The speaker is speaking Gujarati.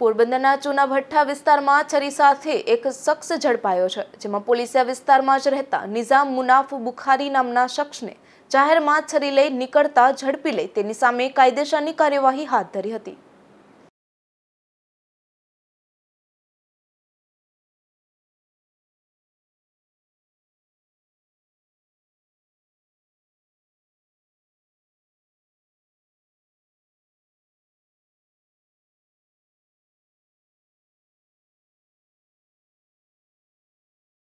પોરબંદરના ચૂનાભઠ્ઠા વિસ્તારમાં છરી સાથે એક શખ્સ ઝડપાયો છે જેમાં પોલીસે વિસ્તારમાં જ રહેતા નિઝામ મુનાફ બુખારી નામના શખ્સને જાહેરમાં છરી લઈ નીકળતા ઝડપી લઈ તેની સામે કાયદેસરની કાર્યવાહી હાથ ધરી હતી